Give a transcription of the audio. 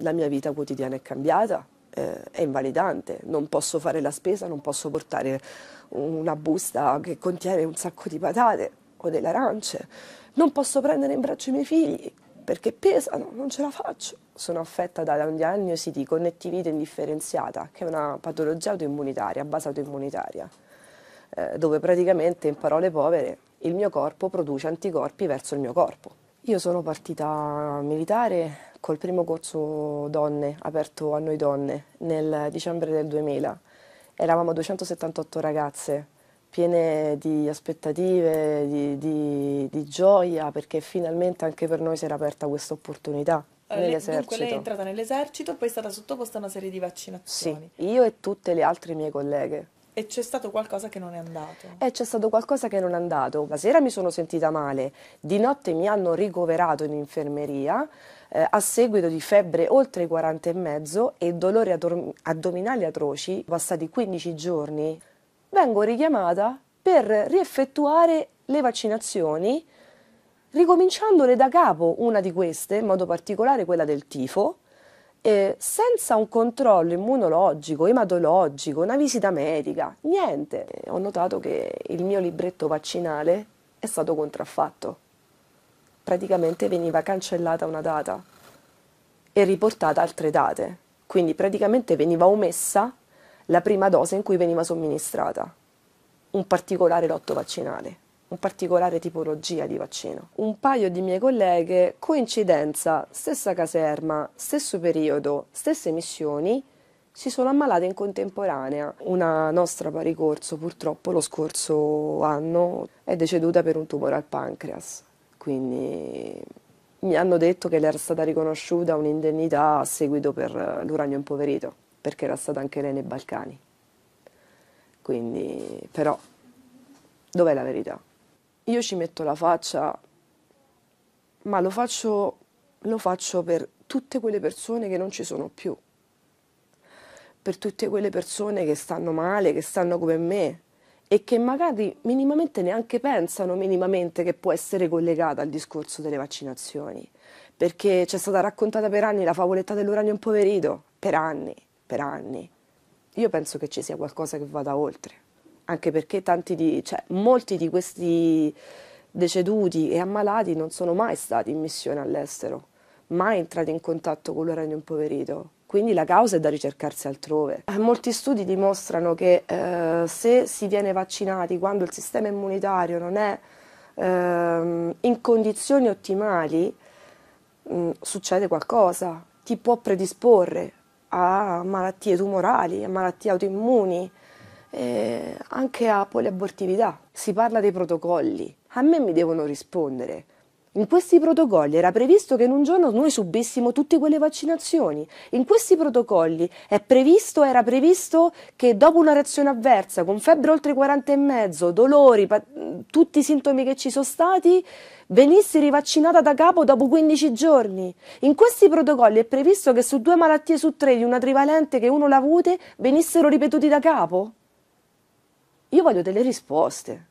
la mia vita quotidiana è cambiata, eh, è invalidante, non posso fare la spesa, non posso portare una busta che contiene un sacco di patate o delle arance, non posso prendere in braccio i miei figli perché pesano, non ce la faccio. Sono affetta da una diagnosi di connettività indifferenziata, che è una patologia autoimmunitaria, base autoimmunitaria, eh, dove praticamente in parole povere il mio corpo produce anticorpi verso il mio corpo. Io sono partita militare col primo corso donne aperto a noi donne nel dicembre del 2000. Eravamo 278 ragazze piene di aspettative, di, di, di gioia, perché finalmente anche per noi si era aperta questa opportunità. Eh, nell'esercito. Dunque lei è entrata nell'esercito, poi è stata sottoposta a una serie di vaccinazioni. Sì, io e tutte le altre mie colleghe. E c'è stato qualcosa che non è andato. E c'è stato qualcosa che non è andato. La sera mi sono sentita male, di notte mi hanno ricoverato in infermeria eh, a seguito di febbre oltre i 40 e mezzo e dolori ador- addominali atroci, passati 15 giorni. Vengo richiamata per rieffettuare le vaccinazioni, ricominciandole da capo, una di queste, in modo particolare quella del tifo, eh, senza un controllo immunologico, ematologico, una visita medica, niente. Ho notato che il mio libretto vaccinale è stato contraffatto. Praticamente veniva cancellata una data e riportata altre date, quindi praticamente veniva omessa la prima dose in cui veniva somministrata, un particolare lotto vaccinale un particolare tipologia di vaccino. Un paio di mie colleghe, coincidenza, stessa caserma, stesso periodo, stesse missioni, si sono ammalate in contemporanea. Una nostra pari corso, purtroppo, lo scorso anno è deceduta per un tumore al pancreas. Quindi mi hanno detto che le era stata riconosciuta un'indennità a seguito per eh, l'uranio impoverito, perché era stata anche lei nei Balcani. Quindi, però, dov'è la verità? io ci metto la faccia, ma lo faccio, lo faccio per tutte quelle persone che non ci sono più, per tutte quelle persone che stanno male, che stanno come me, e che magari minimamente neanche pensano minimamente che può essere collegata al discorso delle vaccinazioni, perché c'è stata raccontata per anni la favoletta dell'uranio impoverito, per anni, per anni. Io penso che ci sia qualcosa che vada oltre anche perché di, cioè, molti di questi deceduti e ammalati non sono mai stati in missione all'estero, mai entrati in contatto con l'uranio impoverito. Quindi la causa è da ricercarsi altrove. Eh, molti studi dimostrano che eh, se si viene vaccinati quando il sistema immunitario non è eh, in condizioni ottimali, mh, mm, succede qualcosa, ti può predisporre a malattie tumorali, a malattie autoimmuni, eh, anche a poliabortività. Si parla dei protocolli, a me mi devono rispondere. In questi protocolli era previsto che in un giorno noi subissimo tutte quelle vaccinazioni. In questi protocolli previsto, era previsto che dopo una reazione avversa, con febbre oltre 40,5, dolori, tutti i sintomi che ci sono stati, venissi rivaccinata da capo dopo 15 giorni. In questi protocolli è previsto che su due malattie su tre di una trivalente che uno l'ha avute venissero ripetuti da capo. Io voglio delle risposte.